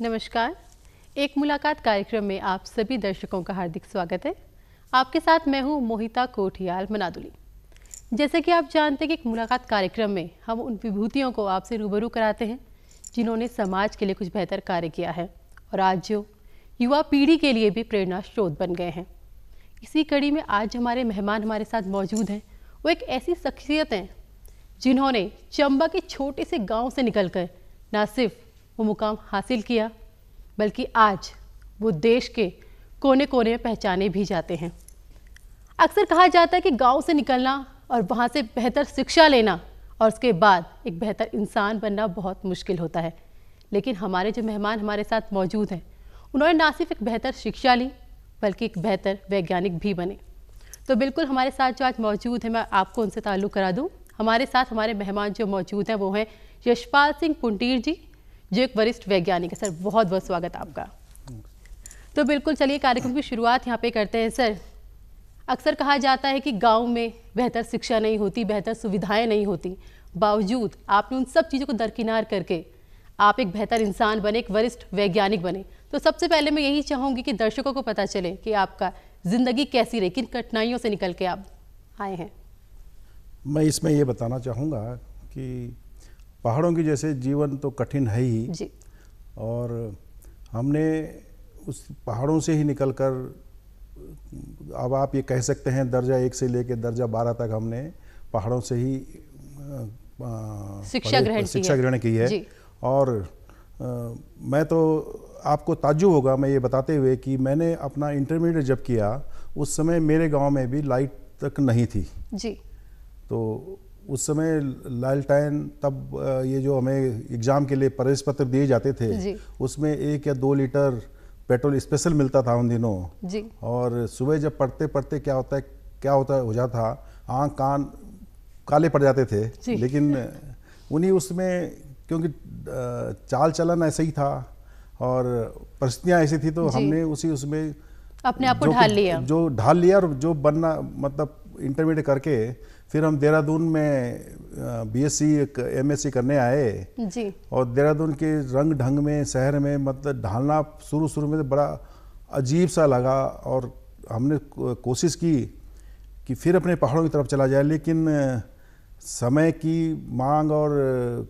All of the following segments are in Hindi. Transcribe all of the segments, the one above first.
नमस्कार एक मुलाकात कार्यक्रम में आप सभी दर्शकों का हार्दिक स्वागत है आपके साथ मैं हूं मोहिता कोठियाल मनादुली जैसे कि आप जानते हैं कि एक मुलाकात कार्यक्रम में हम उन विभूतियों को आपसे रूबरू कराते हैं जिन्होंने समाज के लिए कुछ बेहतर कार्य किया है और आज जो युवा पीढ़ी के लिए भी प्रेरणा स्रोत बन गए हैं इसी कड़ी में आज हमारे मेहमान हमारे साथ मौजूद हैं वो एक ऐसी शख्सियत हैं जिन्होंने चंबा के छोटे से गांव से निकलकर ना सिर्फ वो मुकाम हासिल किया बल्कि आज वो देश के कोने कोने में पहचाने भी जाते हैं अक्सर कहा जाता है कि गांव से निकलना और वहाँ से बेहतर शिक्षा लेना और उसके बाद एक बेहतर इंसान बनना बहुत मुश्किल होता है लेकिन हमारे जो मेहमान हमारे साथ मौजूद हैं उन्होंने ना सिर्फ एक बेहतर शिक्षा ली बल्कि एक बेहतर वैज्ञानिक भी बने तो बिल्कुल हमारे साथ जो आज मौजूद हैं मैं आपको उनसे ताल्लुक़ करा दूँ हमारे साथ हमारे मेहमान जो मौजूद हैं वो हैं यशपाल सिंह पुंटीर जी जो एक वरिष्ठ वैज्ञानिक है सर बहुत बहुत स्वागत आपका तो बिल्कुल चलिए कार्यक्रम की शुरुआत यहाँ पे करते हैं सर अक्सर कहा जाता है कि गांव में बेहतर शिक्षा नहीं होती बेहतर सुविधाएं नहीं होती बावजूद आपने उन सब चीज़ों को दरकिनार करके आप एक बेहतर इंसान बने एक वरिष्ठ वैज्ञानिक बने तो सबसे पहले मैं यही चाहूँगी कि दर्शकों को पता चले कि आपका ज़िंदगी कैसी रही किन कठिनाइयों से निकल के आप आए हैं मैं इसमें ये बताना चाहूँगा कि पहाड़ों की जैसे जीवन तो कठिन है ही जी। और हमने उस पहाड़ों से ही निकलकर अब आप ये कह सकते हैं दर्जा एक से लेकर दर्जा बारह तक हमने पहाड़ों से ही शिक्षा ग्रहण शिक्षा ग्रहण की है, और आ, मैं तो आपको ताजु होगा मैं ये बताते हुए कि मैंने अपना इंटरमीडिएट जब किया उस समय मेरे गांव में भी लाइट तक नहीं थी जी तो उस समय लालटाइन तब ये जो हमें एग्ज़ाम के लिए प्रवेश पत्र दिए जाते थे उसमें एक या दो लीटर पेट्रोल स्पेशल मिलता था उन दिनों जी और सुबह जब पढ़ते पढ़ते क्या होता है क्या होता है, हो जाता आँख कान काले पड़ जाते थे लेकिन उन्हीं उसमें क्योंकि चाल चलन ऐसे ही था और परिस्थितियाँ ऐसी थी तो हमने उसी उसमें अपने आप को ढाल लिया जो ढाल लिया और जो बनना मतलब इंटरमीडिएट करके फिर हम देहरादून में बीएससी एमएससी करने आए जी और देहरादून के रंग ढंग में शहर में मतलब ढालना शुरू शुरू में तो बड़ा अजीब सा लगा और हमने कोशिश की कि फिर अपने पहाड़ों की तरफ चला जाए लेकिन समय की मांग और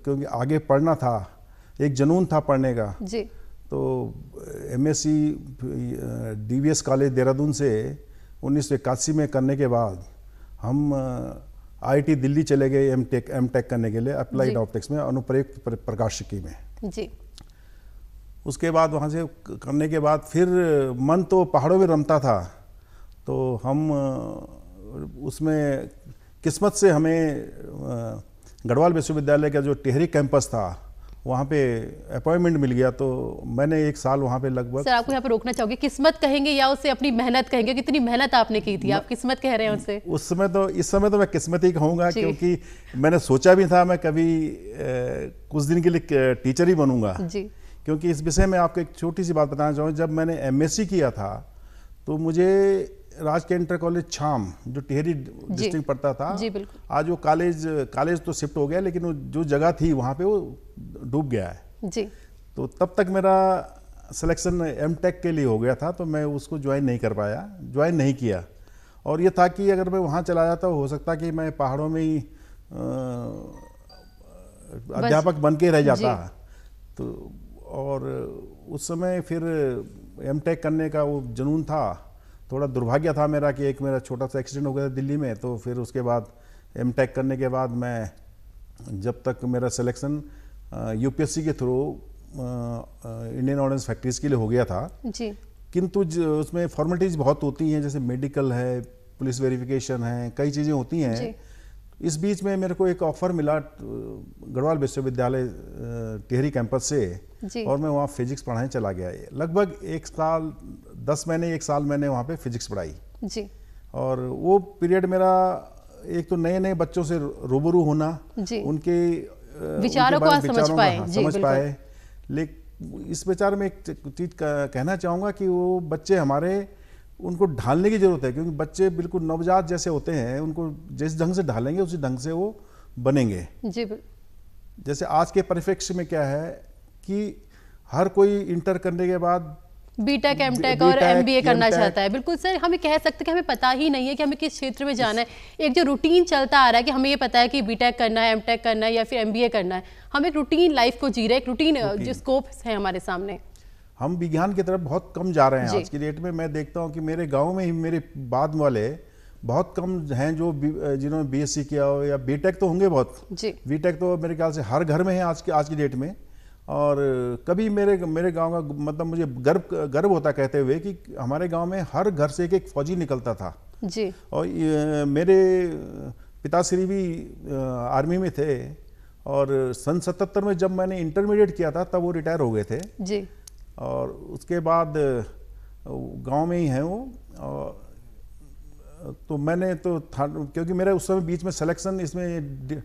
क्योंकि आगे पढ़ना था एक जनून था पढ़ने का जी तो एमएससी डीवीएस कॉलेज देहरादून से उन्नीस में करने के बाद हम आईटी दिल्ली चले गए एम टेक एम टेक करने के लिए अप्लाइड ऑप्टिक्स में अनुप्रयुक्त प्रकाशिकी में जी उसके बाद वहाँ से करने के बाद फिर मन तो पहाड़ों में रमता था तो हम उसमें किस्मत से हमें गढ़वाल विश्वविद्यालय का जो टिहरी कैंपस था वहाँ पे अपॉइंटमेंट मिल गया तो मैंने एक साल वहाँ पे लगभग सर आपको यहाँ पे रोकना चाहोगे किस्मत कहेंगे या उसे अपनी मेहनत कहेंगे कितनी मेहनत आपने की थी आप किस्मत कह रहे हैं उसे उस समय तो इस समय तो मैं किस्मत ही कहूँगा क्योंकि मैंने सोचा भी था मैं कभी ए, कुछ दिन के लिए टीचर ही बनूंगा क्योंकि इस विषय में आपको एक छोटी सी बात बताना चाहूँगा जब मैंने एम किया था तो मुझे राज के इंटर कॉलेज छाम जो टिहरी डिस्ट्रिक्ट पड़ता था जी आज वो कॉलेज कॉलेज तो शिफ्ट हो गया लेकिन वो जो जगह थी वहाँ पे वो डूब गया है जी तो तब तक मेरा सिलेक्शन एम टेक के लिए हो गया था तो मैं उसको ज्वाइन नहीं कर पाया ज्वाइन नहीं किया और ये था कि अगर मैं वहाँ चला जाता तो हो सकता कि मैं पहाड़ों में ही अध्यापक बन के रह जाता तो और उस समय फिर एम टेक करने का वो जुनून था थोड़ा दुर्भाग्य था मेरा कि एक मेरा छोटा सा एक्सीडेंट हो गया था दिल्ली में तो फिर उसके बाद एम करने के बाद मैं जब तक मेरा सिलेक्शन यूपीएससी के थ्रू इंडियन ऑर्डेंस फैक्ट्रीज के लिए हो गया था जी किंतु उसमें फॉर्मेलिटीज़ बहुत होती हैं जैसे मेडिकल है पुलिस वेरिफिकेशन है कई चीज़ें होती हैं इस बीच में मेरे को एक ऑफर मिला गढ़वाल विश्वविद्यालय टिहरी कैंपस से और मैं वहाँ फिजिक्स पढ़ाने चला गया लगभग एक साल दस महीने एक साल मैंने वहाँ पे फिजिक्स पढ़ाई जी और वो पीरियड मेरा एक तो नए नए बच्चों से रूबरू होना उनके विचारों को समझ पाए हाँ, समझ पाए लेकिन इस विचार में एक चीज कहना चाहूँगा कि वो बच्चे हमारे उनको ढालने की ज़रूरत है क्योंकि बच्चे बिल्कुल नवजात जैसे होते हैं उनको जिस ढंग से ढालेंगे उसी ढंग से वो बनेंगे जी जैसे आज के परिप्रेक्ष्य में क्या है कि हर कोई इंटर करने के बाद बीटेक एमटेक और एमबीए करना चाहता है बिल्कुल सर हमें कह सकते हैं कि हमें पता ही नहीं है कि हमें किस क्षेत्र में जाना है एक जो रूटीन चलता आ रहा है कि हमें ये पता है कि बीटेक करना है एमटेक करना है या फिर एमबीए करना है हम एक रूटीन लाइफ को जी रहे हैं एक रूटीन जो स्कोप है हमारे सामने हम विज्ञान की तरफ बहुत कम जा रहे हैं आज की डेट में मैं देखता हूँ कि मेरे गाँव में ही मेरे बाद वाले बहुत कम हैं जो जिन्होंने बीएससी किया हो या बीटेक तो होंगे बहुत बीटेक तो मेरे ख्याल से हर घर में है आज की आज की डेट में और कभी मेरे मेरे गांव का मतलब मुझे गर्व गर्व होता कहते हुए कि हमारे गांव में हर घर से एक एक फौजी निकलता था जी और मेरे पिताश्री भी आर्मी में थे और सन सतहत्तर में जब मैंने इंटरमीडिएट किया था तब वो रिटायर हो गए थे जी और उसके बाद गांव में ही हैं वो और तो मैंने तो था क्योंकि मेरा उस समय बीच में सिलेक्शन इसमें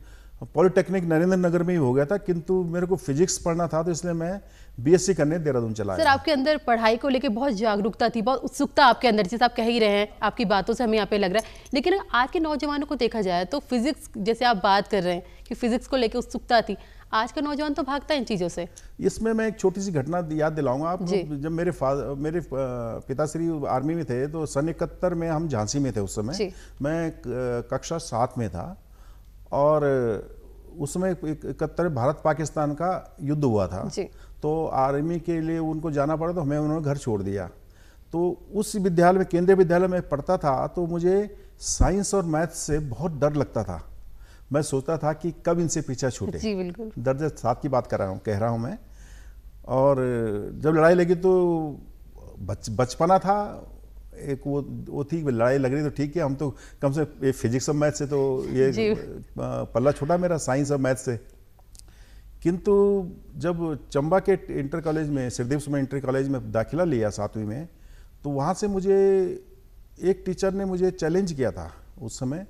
पॉलिटेक्निक नरेंद्र नगर में ही हो गया था किंतु मेरे को फिजिक्स पढ़ना था तो इसलिए मैं बीएससी करने देहरादून चला सर आपके अंदर पढ़ाई को लेकर बहुत जागरूकता थी बहुत उत्सुकता आपके अंदर जैसे आप कह ही रहे हैं आपकी बातों से हमें यहाँ पे लग रहा है लेकिन आज के नौजवानों को देखा जाए तो फिजिक्स जैसे आप बात कर रहे हैं कि फिजिक्स को लेकर उत्सुकता थी आज का नौजवान तो भागता है इन चीज़ों से इसमें मैं एक छोटी सी घटना याद दिलाऊंगा आप जब मेरे फादर मेरे पिताश्री आर्मी में थे तो सन इकहत्तर में हम झांसी में थे उस समय मैं कक्षा सात में था और उसमें इकहत्तर भारत पाकिस्तान का युद्ध हुआ था तो आर्मी के लिए उनको जाना पड़ा तो हमें उन्होंने घर छोड़ दिया तो उस विद्यालय में केंद्रीय विद्यालय में पढ़ता था तो मुझे साइंस और मैथ से बहुत डर लगता था मैं सोचता था कि कब इनसे पीछा छूटे बिल्कुल दर्ज सात की बात कर रहा हूँ कह रहा हूँ मैं और जब लड़ाई लगी तो बच बचपना था एक वो वो थी लड़ाई लग रही तो ठीक है हम तो कम से ये फिजिक्स और मैथ से तो ये पल्ला छोटा मेरा साइंस और मैथ से किंतु जब चंबा के इंटर कॉलेज में सिरदीप में इंटर कॉलेज में दाखिला लिया सातवीं में तो वहाँ से मुझे एक टीचर ने मुझे चैलेंज किया था उस समय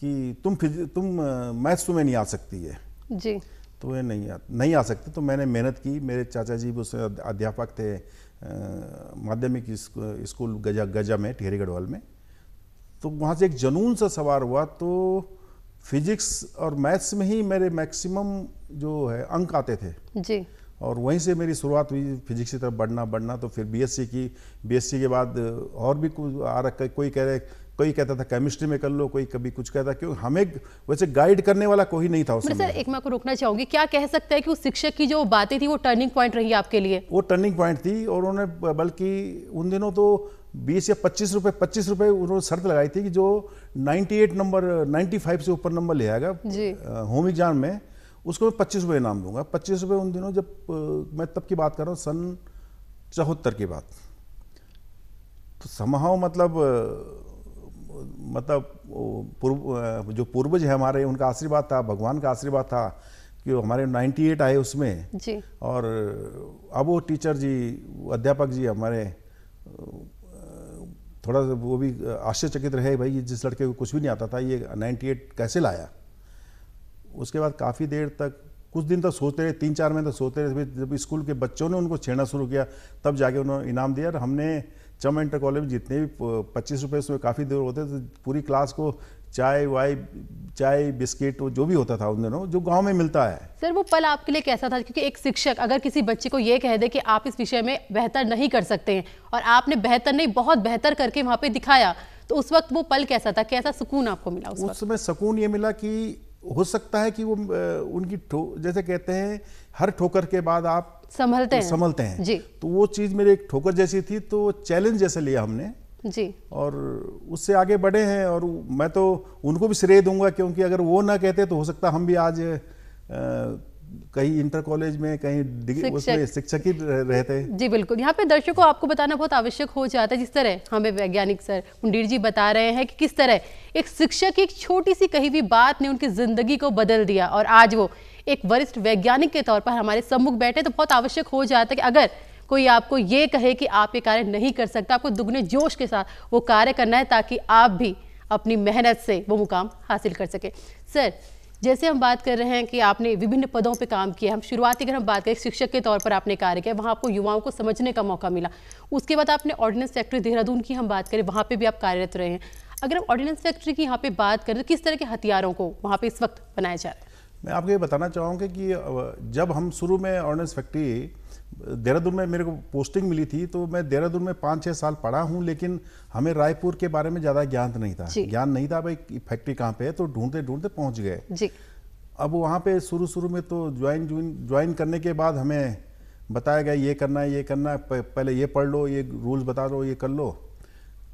कि तुम तुम मैथ्स तुम्हें नहीं आ सकती है जी तो ये नहीं आ नहीं आ सकते तो मैंने मेहनत की मेरे चाचा जी भी उस अध्यापक थे माध्यमिक स्कूल गजा गजा में टिहरी गढ़वाल में तो वहाँ से एक जनून सा सवार हुआ तो फिजिक्स और मैथ्स में ही मेरे मैक्सिमम जो है अंक आते थे जी और वहीं से मेरी शुरुआत हुई फिजिक्स की तरफ बढ़ना बढ़ना तो फिर बीएससी की बीएससी के बाद और भी कुछ आ रहा कोई कह रहे कोई कहता था केमिस्ट्री में कर लो कोई कभी कुछ कहता क्यों हमें वैसे गाइड करने वाला कोई नहीं था उस मतलब सर एक मैं को रोकना चाहूंगी क्या कह सकता है कि उस शिक्षक की जो बातें थी वो टर्निंग पॉइंट रही आपके लिए वो टर्निंग पॉइंट थी और उन्होंने बल्कि उन दिनों तो बीस या पच्चीस रुपए पच्चीस रुपए उन्होंने शर्त लगाई थी कि जो नाइन्टी नंबर नाइन्टी से ऊपर नंबर ले आएगा होम एग्जाम में उसको मैं पच्चीस रुपये इनाम दूंगा पच्चीस रुपये उन दिनों जब मैं तब की बात कर रहा हूँ सन चौहत्तर की बात तो समाह मतलब मतलब पूर्व जो पूर्वज है हमारे उनका आशीर्वाद था भगवान का आशीर्वाद था कि हमारे 98 आए उसमें जी और अब वो टीचर जी अध्यापक जी हमारे थोड़ा सा वो भी आश्चर्यचकित रहे भाई जिस लड़के को कुछ भी नहीं आता था ये 98 कैसे लाया उसके बाद काफ़ी देर तक कुछ दिन तक सोचते रहे तीन चार महीने तक सोचते रहे जब स्कूल के बच्चों ने उनको छेड़ना शुरू किया तब जाके उन्होंने इनाम दिया और हमने चम इंटर कॉलेज में जितने भी पच्चीस रुपये उसमें काफ़ी देर होते थे तो पूरी क्लास को चाय वाय चाय बिस्किट जो भी होता था उन दिनों जो गांव में मिलता है सर वो पल आपके लिए कैसा था क्योंकि एक शिक्षक अगर किसी बच्चे को ये कह दे कि आप इस विषय में बेहतर नहीं कर सकते हैं और आपने बेहतर नहीं बहुत बेहतर करके वहाँ पे दिखाया तो उस वक्त वो पल कैसा था कैसा सुकून आपको मिला उस, उस समय सुकून ये मिला कि हो सकता है कि वो उनकी जैसे कहते हैं हर ठोकर के बाद आप संभलते हैं संभलते हैं जी तो वो चीज़ मेरी एक ठोकर जैसी थी तो चैलेंज जैसे लिया हमने जी और उससे आगे बढ़े हैं और मैं तो उनको भी श्रेय दूंगा क्योंकि अगर वो ना कहते तो हो सकता हम भी आज कहीं इंटर कॉलेज में कहीं शिक्षक ही रहते हैं जी बिल्कुल यहाँ पे दर्शकों आपको बताना बहुत आवश्यक हो जाता है जिस तरह हमें वैज्ञानिक सर मुंडीर जी बता रहे हैं कि किस तरह एक शिक्षक की एक छोटी सी कही भी बात ने उनकी ज़िंदगी को बदल दिया और आज वो एक वरिष्ठ वैज्ञानिक के तौर पर हमारे सम्मुख बैठे तो बहुत आवश्यक हो जाता है कि अगर कोई आपको ये कहे कि आप ये कार्य नहीं कर सकता आपको दुगने जोश के साथ वो कार्य करना है ताकि आप भी अपनी मेहनत से वो मुकाम हासिल कर सके सर जैसे हम बात कर रहे हैं कि आपने विभिन्न पदों पर काम किया हम शुरुआती अगर हम बात करें शिक्षक के तौर पर आपने कार्य किया वहाँ आपको युवाओं को समझने का मौका मिला उसके बाद आपने ऑर्डिनेंस फैक्ट्री देहरादून की हम बात करें वहाँ पर भी आप कार्यरत रहे हैं अगर हम ऑर्डिनेंस फैक्ट्री की यहाँ पर बात करें तो किस तरह के हथियारों को वहाँ पर इस वक्त बनाया जा रहा है मैं आपको ये बताना चाहूँगा कि जब हम शुरू में ऑर्डिनेंस फैक्ट्री देहरादून में मेरे को पोस्टिंग मिली थी तो मैं देहरादून में पाँच छः साल पढ़ा हूँ लेकिन हमें रायपुर के बारे में ज़्यादा ज्ञान नहीं था ज्ञान नहीं था भाई फैक्ट्री कहाँ पे है तो ढूंढते ढूंढते पहुँच गए अब वहाँ पे शुरू शुरू में तो ज्वाइन ज्वाइन करने के बाद हमें बताया गया ये करना है ये करना है पहले ये पढ़ लो ये रूल्स बता दो ये कर लो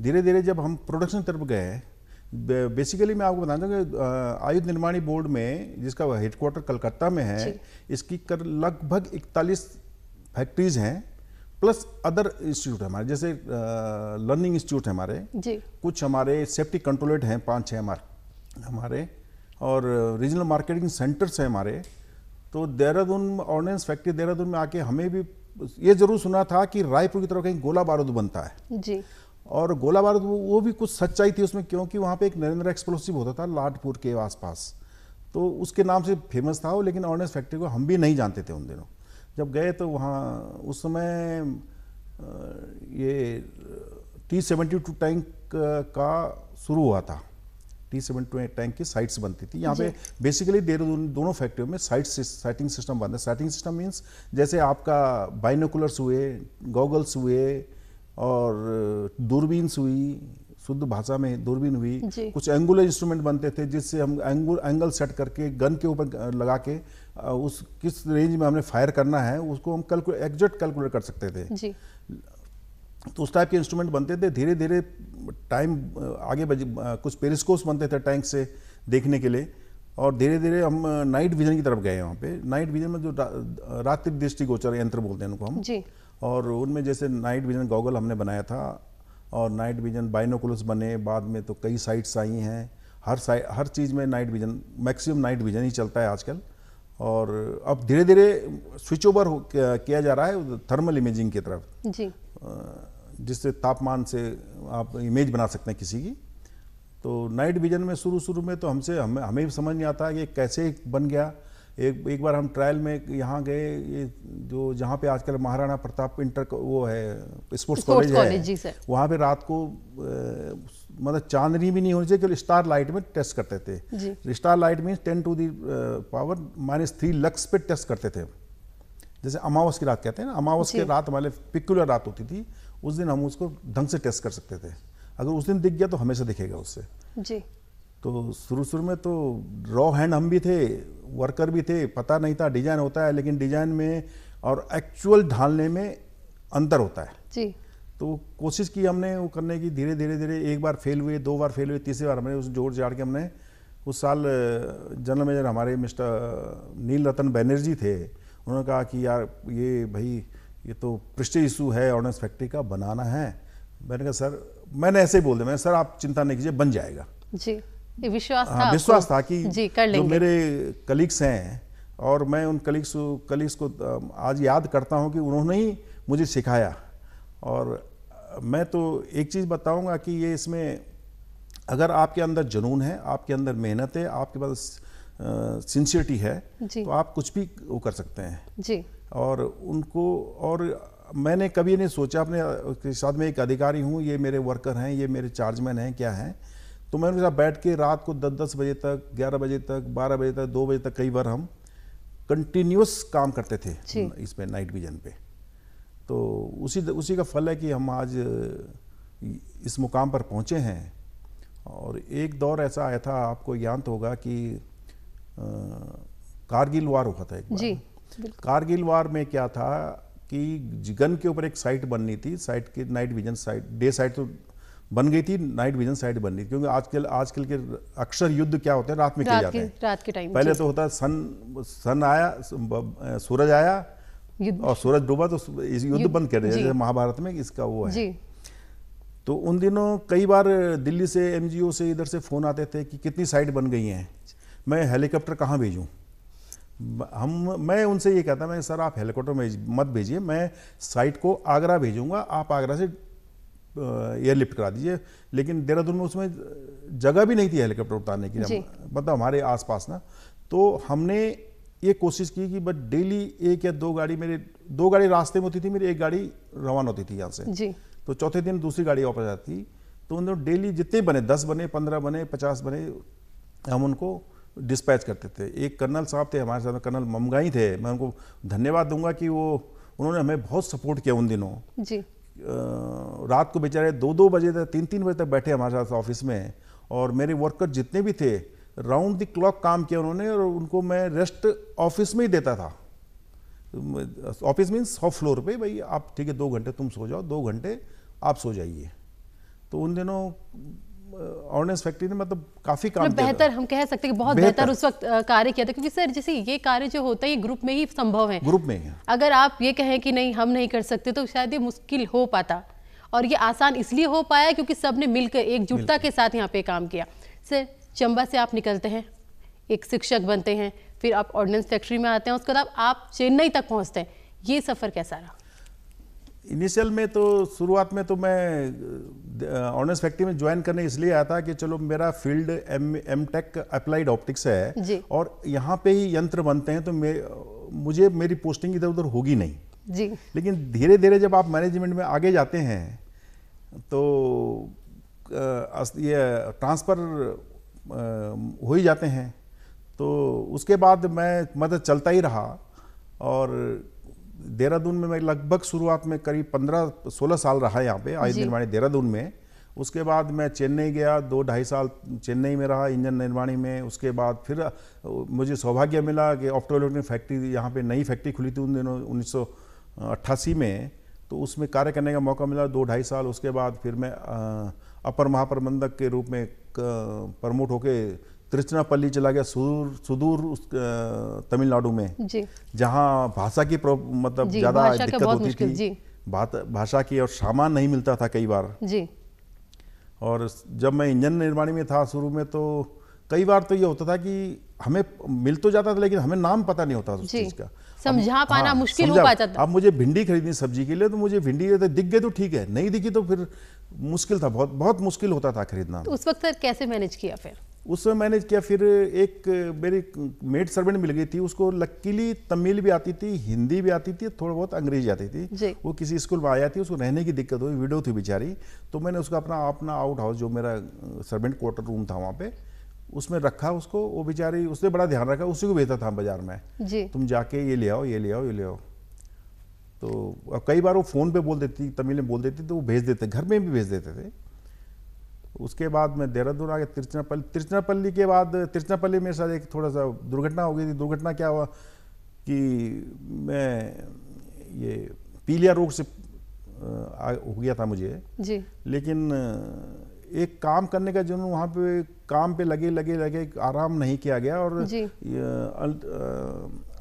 धीरे धीरे जब हम प्रोडक्शन तरफ गए बेसिकली मैं आपको बता दूँगा कि आयुध निर्माणी बोर्ड में जिसका हेडक्वार्टर कलकत्ता में है इसकी कर लगभग इकतालीस फैक्ट्रीज हैं प्लस अदर इंस्टीट्यूट हमारे जैसे लर्निंग इंस्टीट्यूट है हमारे जी कुछ हमारे सेफ्टी कंट्रोलेट हैं पाँच छः हमारे हमारे और रीजनल मार्केटिंग सेंटर्स हैं हमारे तो देहरादून ऑर्डिनेंस फैक्ट्री देहरादून में आके हमें भी ये जरूर सुना था कि रायपुर की तरफ कहीं गोला बारूद बनता है जी और गोला बारूद वो भी कुछ सच्चाई थी उसमें क्योंकि वहाँ पे एक नरेंद्र एक्सप्लोसिव होता था लाडपुर के आसपास तो उसके नाम से फेमस था वो लेकिन ऑर्डिनेंस फैक्ट्री को हम भी नहीं जानते थे उन दिनों जब गए तो वहाँ उस समय ये टी सेवेंटी टू टैंक का शुरू हुआ था टी सेवेंटी टू टैंक की साइट्स बनती थी यहाँ पे बेसिकली देहरादून दोनों फैक्ट्रियों में साइट साइटिंग सिस्टम बनता है साइटिंग सिस्टम मीन्स जैसे आपका बाइनोकुलर्स हुए गॉगल्स हुए और दूरबीन्स हुई शुद्ध भाषा में दूरबीन हुई कुछ एंगुलर इंस्ट्रूमेंट बनते थे जिससे हम एंगुल एंगल सेट करके गन के ऊपर लगा के उस किस रेंज में हमने फायर करना है उसको हम कैलकुल एग्जैक्ट कैलकुलेट कर सकते थे जी। तो उस टाइप के इंस्ट्रूमेंट बनते थे धीरे धीरे टाइम आगे बज, कुछ पेरिस्कोप्स बनते थे टैंक से देखने के लिए और धीरे धीरे हम नाइट विजन की तरफ गए वहाँ पे नाइट विजन में जो रात्रि दृष्टि गोचर यंत्र बोलते हैं उनको हम और उनमें जैसे नाइट विजन गॉगल हमने बनाया था और नाइट विजन बाइनोकुलस बने बाद में तो कई साइट्स आई हैं हर साइट हर चीज़ में night vision maximum night vision ही चलता है आजकल और अब धीरे धीरे स्विच ओवर किया जा रहा है थर्मल इमेजिंग की तरफ जी जिससे तापमान से आप इमेज बना सकते हैं किसी की तो नाइट विजन में शुरू शुरू में तो हमसे हमें हमें भी समझ नहीं आता कि कैसे बन गया एक एक बार हम ट्रायल में यहाँ गए जो जहाँ पे आजकल महाराणा प्रताप इंटर वो है स्पोर्ट्स कॉलेज है वहाँ पे रात को मतलब चांदनी भी नहीं होनी चाहिए केवल स्टार लाइट में टेस्ट करते थे स्टार लाइट में ten to the power minus three lux पे टेस्ट करते थे जैसे अमावस की रात कहते हैं ना अमावस की रात हमारे पिकुलर रात होती थी उस दिन हम उसको ढंग से टेस्ट कर सकते थे अगर उस दिन दिख गया तो हमेशा दिखेगा उससे जी तो शुरू शुरू में तो रॉ हैंड हम भी थे वर्कर भी थे पता नहीं था डिजाइन होता है लेकिन डिजाइन में और एक्चुअल ढालने में अंतर होता है जी तो कोशिश की हमने वो करने की धीरे धीरे धीरे एक बार फेल हुए दो बार फेल हुए तीसरी बार हमने उस जोड़ जाड़ के हमने उस साल जनरल मैनेजर हमारे मिस्टर नील रतन बैनर्जी थे उन्होंने कहा कि यार ये भाई ये तो प्रिस्टेज इशू है ऑर्डेंस फैक्ट्री का बनाना है मैंने कहा सर मैंने ऐसे ही बोल दिया मैंने सर आप चिंता नहीं कीजिए बन जाएगा जी विश्वास हाँ, था विश्वास था कि जी कर लेंगे जो मेरे कलीग्स हैं और मैं उन कलीग्स कलीग्स को आज याद करता हूँ कि उन्होंने ही मुझे सिखाया और मैं तो एक चीज़ बताऊँगा कि ये इसमें अगर आपके अंदर जुनून है आपके अंदर मेहनत है आपके पास सिंसियरिटी है तो आप कुछ भी वो कर सकते हैं जी और उनको और मैंने कभी नहीं सोचा अपने साथ में एक अधिकारी हूँ ये मेरे वर्कर हैं ये मेरे चार्जमैन हैं क्या हैं तो मैं उनके साथ बैठ के रात को दस दस बजे तक ग्यारह बजे तक बारह बजे तक दो बजे तक कई बार हम कंटिन्यूस काम करते थे इसमें नाइट विजन पे तो उसी उसी का फल है कि हम आज इस मुकाम पर पहुँचे हैं और एक दौर ऐसा आया था आपको तो होगा कि आ, कारगिल वार हुआ था एक बार जी कारगिल वार में क्या था कि गन के ऊपर एक साइट बननी थी साइट के night vision sight day sight तो बन गई थी नाइट विजन साइट बन गई क्योंकि आजकल आजकल के अक्सर युद्ध क्या होते हैं रात में किए जाते हैं रात के टाइम पहले तो होता है सन सन आया सूरज आया और सूरज डूबा तो युद्ध बंद कर दिया जैसे महाभारत में इसका वो है तो उन दिनों कई बार दिल्ली से एमजीओ से इधर से फ़ोन आते थे कि कितनी साइट बन गई हैं मैं हेलीकॉप्टर कहाँ भेजूँ हम मैं उनसे ये कहता मैं सर आप हेलीकॉप्टर में मत भेजिए मैं साइट को आगरा भेजूंगा आप आगरा से एयरलिफ्ट करा दीजिए लेकिन देहरादून में उसमें जगह भी नहीं थी हेलीकॉप्टर उतारने की मतलब हमारे आसपास ना तो हमने ये कोशिश की कि बट डेली एक या दो गाड़ी मेरे दो गाड़ी रास्ते में होती थी मेरी एक गाड़ी रवाना होती थी यहाँ से तो चौथे दिन दूसरी गाड़ी वापस आती थी तो उन डेली जितने बने दस बने पंद्रह बने पचास बने हम उनको डिस्पैच करते थे एक कर्नल साहब थे हमारे साथ कर्नल ममगाई थे मैं उनको धन्यवाद दूंगा कि वो उन्होंने हमें बहुत सपोर्ट किया उन दिनों जी रात को बेचारे दो दो बजे तक तीन तीन बजे तक बैठे हमारे साथ ऑफिस में और मेरे वर्कर जितने भी थे राउंड द क्लॉक काम किया उन्होंने और उनको मैं रेस्ट ऑफिस में ही देता था ऑफिस मीन्स सौ फ्लोर पे भाई आप ठीक है दो घंटे तुम सो जाओ दो घंटे आप सो जाइए तो उन दिनों ऑर्डिनेंस फैक्ट्री ने मतलब काफी काम मतलब बेहतर हम कह सकते हैं बहुत बेहतर उस वक्त कार्य किया था क्योंकि सर जैसे ये कार्य जो होता है ये ग्रुप में ही संभव है ग्रुप में ही अगर आप ये कहें कि नहीं हम नहीं कर सकते तो शायद ये मुश्किल हो पाता और ये आसान इसलिए हो पाया क्योंकि सब ने मिलकर एकजुटता के साथ यहाँ पे काम किया सर चंबा से आप निकलते हैं एक शिक्षक बनते हैं फिर आप ऑर्डिनेंस फैक्ट्री में आते हैं उसके बाद आप चेन्नई तक पहुँचते हैं ये सफ़र कैसा रहा इनिशियल में तो शुरुआत में तो मैं ऑनर्स फैक्ट्री में ज्वाइन करने इसलिए आया था कि चलो मेरा field M M tech applied optics है और यहाँ पे ही यंत्र बनते हैं तो मे, मुझे मेरी पोस्टिंग इधर उधर होगी नहीं जी लेकिन धीरे धीरे जब आप मैनेजमेंट में आगे जाते हैं तो ये ट्रांसफ़र हो ही जाते हैं तो उसके बाद मैं मतलब चलता ही रहा और देहरादून में मैं लगभग शुरुआत में करीब 15-16 साल रहा यहाँ पे आयुध निर्माणी देहरादून में उसके बाद मैं चेन्नई गया दो ढाई साल चेन्नई में रहा इंजन निर्माणी में उसके बाद फिर मुझे सौभाग्य मिला कि ऑप्टोइलेक्ट्रॉनिक फैक्ट्री यहाँ पे नई फैक्ट्री खुली थी उन दिनों उन्नीस में तो उसमें कार्य करने का मौका मिला दो ढाई साल उसके बाद फिर मैं अपर महाप्रबंधक के रूप में प्रमोट होके तिरुचनापल्ली चला गया सुदूर सुदूर उस तमिलनाडु में जहाँ भाषा की मतलब ज़्यादा दिक्कत होती थी भाषा की और सामान नहीं मिलता था कई बार जी और जब मैं इंजन निर्माण में था शुरू में तो कई बार तो ये होता था कि हमें मिल तो जाता था लेकिन हमें नाम पता नहीं होता उस चीज़ का समझा पाना हाँ, मुश्किल हो पाता था अब मुझे भिंडी खरीदनी सब्जी के लिए तो मुझे भिंडी दिख गई तो ठीक है नहीं दिखी तो फिर मुश्किल था बहुत बहुत मुश्किल होता था खरीदना तो उस वक्त कैसे मैनेज किया फिर उस समय मैंने क्या फिर एक मेरी मेड सर्वेंट मिल गई थी उसको लकीली तमिल भी आती थी हिंदी भी आती थी थोड़ा बहुत अंग्रेजी आती थी वो किसी स्कूल में आया थी उसको रहने की दिक्कत हुई विडो थी बेचारी तो मैंने उसका अपना अपना आउट हाउस जो मेरा सर्वेंट क्वार्टर रूम था वहाँ पे उसमें रखा उसको वो बेचारी उसने बड़ा ध्यान रखा उसी को भेजता था बाजार में तुम जाके ये ले आओ ये ले आओ ये ले आओ तो कई बार वो फ़ोन पे बोल देती तमिल में बोल देती तो वो भेज देते घर में भी भेज देते थे उसके बाद मैं देहरादून आ गया तिरचनापल्ली तिरचनापल्ली के बाद तिरचनापल्ली में सर एक थोड़ा सा दुर्घटना हो गई थी दुर्घटना क्या हुआ कि मैं ये पीलिया रोग से हो गया था मुझे जी लेकिन एक काम करने का जुनून वहाँ पे काम पे लगे लगे लगे आराम नहीं किया गया और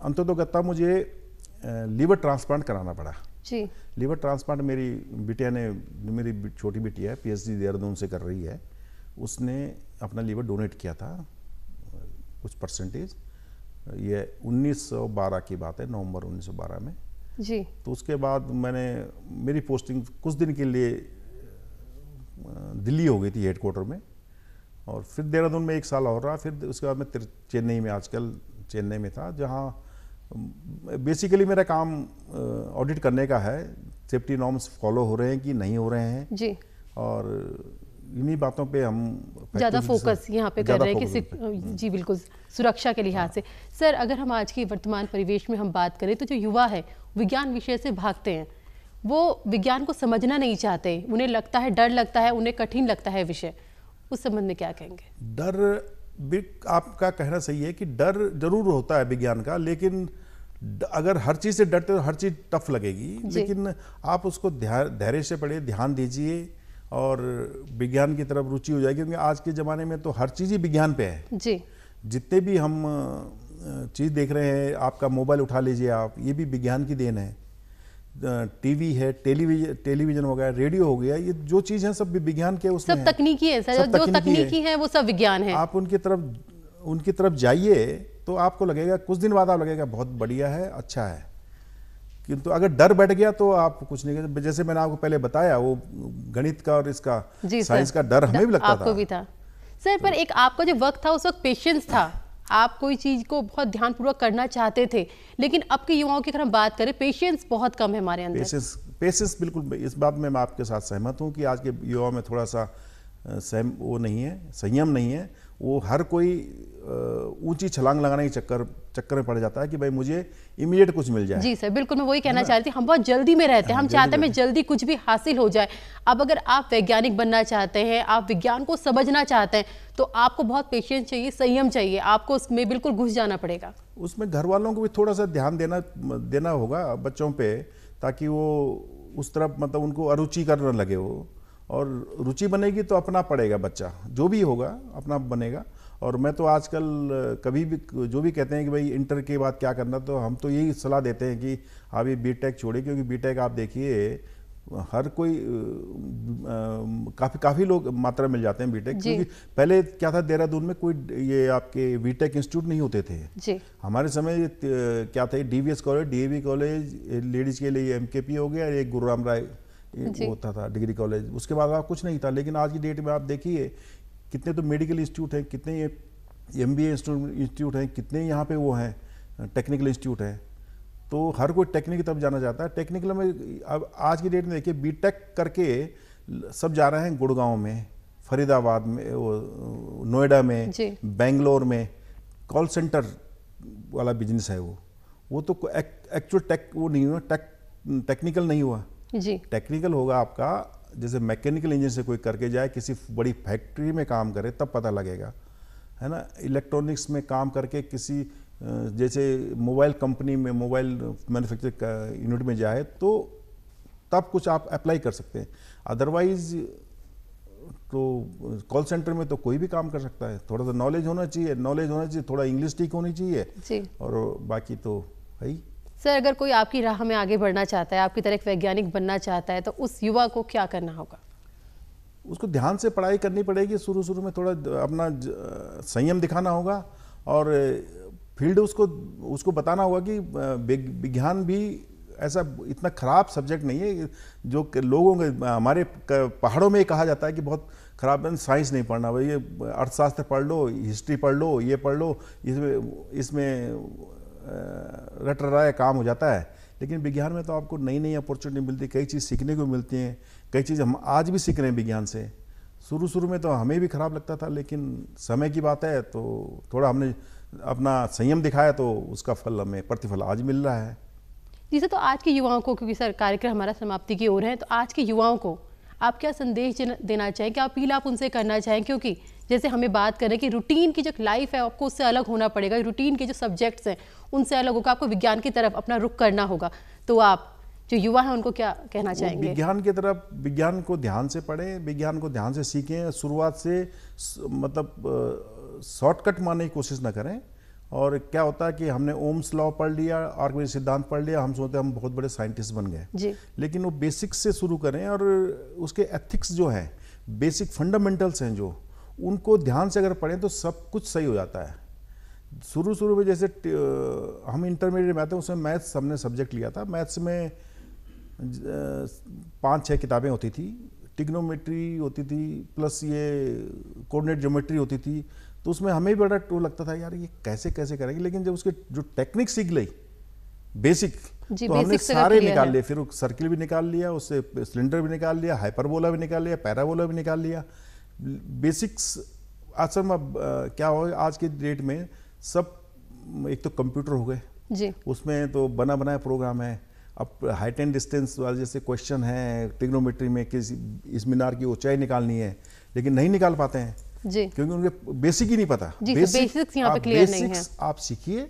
अंतोदगत्ता मुझे लीवर ट्रांसप्लांट कराना पड़ा जी लीवर ट्रांसप्लांट मेरी बिटिया ने मेरी छोटी बिटिया है पीएचडी देहरादून से कर रही है उसने अपना लीवर डोनेट किया था कुछ परसेंटेज ये 1912 की बात है नवंबर 1912 में जी तो उसके बाद मैंने मेरी पोस्टिंग कुछ दिन के लिए दिल्ली हो गई थी हेडक्वार्टर में और फिर देहरादून में एक साल और रहा फिर उसके बाद मैं चेन्नई में आजकल चेन्नई में था जहाँ बेसिकली मेरा काम ऑडिट करने का है सेफ्टी नॉर्म्स फॉलो हो रहे हैं कि नहीं हो रहे हैं जी और इन्हीं बातों पे हम ज़्यादा फोकस यहाँ पे कर रहे हैं कि जी बिल्कुल सुरक्षा के लिहाज से सर अगर हम आज की वर्तमान परिवेश में हम बात करें तो जो युवा है विज्ञान विषय से भागते हैं वो विज्ञान को समझना नहीं चाहते उन्हें लगता है डर लगता है उन्हें कठिन लगता है विषय उस संबंध में क्या कहेंगे डर आपका कहना सही है कि डर जरूर होता है विज्ञान का लेकिन अगर हर चीज़ से डरते तो हर चीज़ टफ लगेगी लेकिन आप उसको धैर्य से पढ़े ध्यान दीजिए और विज्ञान की तरफ रुचि हो जाएगी क्योंकि आज के ज़माने में तो हर चीज़ ही विज्ञान पे है जी जितने भी हम चीज़ देख रहे हैं आपका मोबाइल उठा लीजिए आप ये भी विज्ञान की देन है टीवी है टेलीविजन टेलीविजन हो गया रेडियो हो गया ये जो चीज है सब विज्ञान के उसमें सब तकनीकी है सर जो तकनीकी है वो सब विज्ञान है आप उनकी तरफ उनकी तरफ जाइए तो आपको लगेगा कुछ दिन बाद आप लगेगा बहुत बढ़िया है अच्छा है किंतु अगर डर बैठ गया तो आप कुछ नहीं जैसे मैंने आपको पहले बताया वो गणित का और इसका साइंस का डर हमें भी लगता था आपको भी था सर पर तो एक आपका जो वक्त था उस वक्त पेशेंस था आप कोई चीज़ को बहुत ध्यानपूर्वक करना चाहते थे लेकिन अब के युवाओं की अगर हम बात करें पेशेंस बहुत कम है हमारे अंदर पेशेंस पेशेंस बिल्कुल इस बात में मैं आपके साथ सहमत हूँ कि आज के युवाओं में थोड़ा सा सहम वो नहीं है संयम नहीं है वो हर कोई ऊंची छलांग लगाने के चक्कर चक्कर में पड़ जाता है कि भाई मुझे इमीडिएट कुछ मिल जाए जी सर बिल्कुल मैं वही कहना चाह रही थी हम बहुत जल्दी में रहते हैं हाँ, हम चाहते हैं जल्दी कुछ भी हासिल हो जाए अब अगर आप वैज्ञानिक बनना चाहते हैं आप विज्ञान को समझना चाहते हैं तो आपको बहुत पेशेंस चाहिए संयम चाहिए आपको उसमें बिल्कुल घुस जाना पड़ेगा उसमें घर वालों को भी थोड़ा सा ध्यान देना देना होगा बच्चों पर ताकि वो उस तरफ मतलब उनको अरुचि करने लगे वो और रुचि बनेगी तो अपना पड़ेगा बच्चा जो भी होगा अपना बनेगा और मैं तो आजकल कभी भी जो भी कहते हैं कि भाई इंटर के बाद क्या करना तो हम तो यही सलाह देते हैं कि आप ये बी टेक छोड़े क्योंकि बी टेक आप देखिए हर कोई काफ़ी काफ़ी लोग मात्रा मिल जाते हैं बीटेक क्योंकि पहले क्या था देहरादून में कोई ये आपके बीटेक इंस्टीट्यूट नहीं होते थे जी। हमारे समय क्या था DVS college DAV college ladies के लिए एमकेपी हो गया एक गुरुराम राय होता था डिग्री कॉलेज उसके बाद आप कुछ नहीं था लेकिन आज की डेट में आप देखिए कितने तो मेडिकल इंस्टीट्यूट हैं कितने ये एम बी इंस्टीट्यूट हैं कितने यहाँ पे वो हैं टेक्निकल इंस्टीट्यूट हैं तो हर कोई टेक्निक तब जाना जाता है टेक्निकल में अब आज की डेट में देखिए बी टेक करके सब जा रहे हैं गुड़गांव में फरीदाबाद में नोएडा में बेंगलोर में कॉल सेंटर वाला बिजनेस है वो वो तो एक्चुअल टेक वो नहीं हुआ टेक टेक्निकल नहीं हुआ जी टेक्निकल होगा आपका जैसे मैकेनिकल इंजन से कोई करके जाए किसी बड़ी फैक्ट्री में काम करे तब पता लगेगा है ना इलेक्ट्रॉनिक्स में काम करके किसी जैसे मोबाइल कंपनी में मोबाइल मैन्युफैक्चर यूनिट में जाए तो तब कुछ आप अप्लाई कर सकते हैं अदरवाइज तो कॉल सेंटर में तो कोई भी काम कर सकता है थोड़ा सा नॉलेज होना चाहिए नॉलेज होना चाहिए थोड़ा इंग्लिश ठीक होनी चाहिए और बाकी तो है ही सर अगर कोई आपकी राह में आगे बढ़ना चाहता है आपकी तरह एक वैज्ञानिक बनना चाहता है तो उस युवा को क्या करना होगा उसको ध्यान से पढ़ाई करनी पड़ेगी शुरू शुरू में थोड़ा अपना संयम दिखाना होगा और फील्ड उसको उसको बताना होगा कि विज्ञान भी ऐसा इतना ख़राब सब्जेक्ट नहीं है जो लोगों के हमारे पहाड़ों में कहा जाता है कि बहुत खराब साइंस नहीं पढ़ना भाई ये अर्थशास्त्र पढ़ लो हिस्ट्री पढ़ लो ये पढ़ लो इसमें इसमें रट रहा काम हो जाता है लेकिन विज्ञान में तो आपको नई नई अपॉर्चुनिटी मिलती है कई चीज़ सीखने को मिलती हैं कई चीज़ हम आज भी सीख रहे हैं विज्ञान से शुरू शुरू में तो हमें भी खराब लगता था लेकिन समय की बात है तो थोड़ा हमने अपना संयम दिखाया तो उसका फल हमें प्रतिफल आज मिल रहा है जी सर तो आज के युवाओं को क्योंकि सर कार्यक्रम हमारा समाप्ति की ओर है तो आज के युवाओं को आप क्या संदेश देना चाहें क्या अपील आप उनसे करना चाहें क्योंकि जैसे हमें बात करें कि रूटीन की जो लाइफ है आपको उससे अलग होना पड़ेगा रूटीन के जो सब्जेक्ट्स हैं उनसे अलग होगा आपको विज्ञान की तरफ अपना रुख करना होगा तो आप जो युवा हैं उनको क्या कहना चाहेंगे विज्ञान की तरफ विज्ञान को ध्यान से पढ़ें विज्ञान को ध्यान से सीखें शुरुआत से मतलब शॉर्टकट मारने की कोशिश ना करें और क्या होता है कि हमने ओम्स लॉ पढ़ लिया कोई सिद्धांत पढ़ लिया हम सोचते हैं हम बहुत बड़े साइंटिस्ट बन गए लेकिन वो बेसिक्स से शुरू करें और उसके एथिक्स जो हैं बेसिक फंडामेंटल्स हैं जो उनको ध्यान से अगर पढ़ें तो सब कुछ सही हो जाता है शुरू शुरू में जैसे हम इंटरमीडिएट में आते हैं उसमें मैथ्स हमने सब्जेक्ट लिया था मैथ्स में पाँच छः किताबें होती थी टिग्नोमेट्री होती थी प्लस ये कोऑर्डिनेट ज्योमेट्री होती थी तो उसमें हमें भी बड़ा टो लगता था यार ये कैसे कैसे करेंगे लेकिन जब उसके जो टेक्निक सीख ली बेसिक तो हमने सारे निकाल लिए फिर सर्किल भी निकाल लिया उससे सिलेंडर भी निकाल लिया हाइपरबोला भी निकाल लिया पैराबोला भी निकाल लिया बेसिक्स आज सर क्या हो आज के डेट में सब एक तो कंप्यूटर हो गए जी उसमें तो बना बनाया प्रोग्राम है अब हाइट एंड डिस्टेंस वाले जैसे क्वेश्चन हैं टिग्नोमेट्री में किस इस मीनार की ऊंचाई निकालनी है लेकिन नहीं निकाल पाते हैं जी क्योंकि उनके बेसिक ही नहीं पता जी, बेसिक, तो बेसिक्स यहाँ पे क्लियर नहीं है आप सीखिए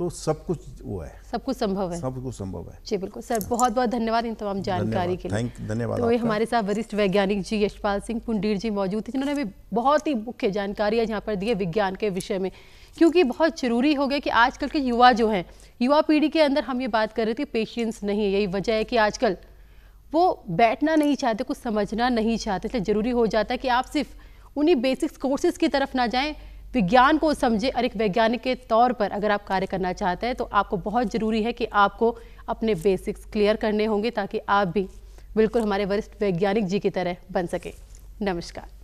तो सब कुछ वो है सब कुछ संभव है सब कुछ संभव है जी बिल्कुल सर बहुत बहुत धन्यवाद इन तमाम जानकारी के लिए थैंक धन्यवाद तो हमारे साथ वरिष्ठ वैज्ञानिक जी यशपाल सिंह पुंडीर जी मौजूद थे जिन्होंने भी बहुत ही मुख्य जानकारियाँ यहाँ पर दी विज्ञान के विषय में क्योंकि बहुत जरूरी हो गया कि आजकल के युवा जो हैं युवा पीढ़ी के अंदर हम ये बात कर रहे थे पेशेंस नहीं है यही वजह है कि आजकल वो बैठना नहीं चाहते कुछ समझना नहीं चाहते इसलिए ज़रूरी हो जाता है कि आप सिर्फ उन्हीं बेसिक्स कोर्सेज़ की तरफ ना जाएं विज्ञान को समझे और एक वैज्ञानिक के तौर पर अगर आप कार्य करना चाहते हैं तो आपको बहुत ज़रूरी है कि आपको अपने बेसिक्स क्लियर करने होंगे ताकि आप भी बिल्कुल हमारे वरिष्ठ वैज्ञानिक जी की तरह बन सकें नमस्कार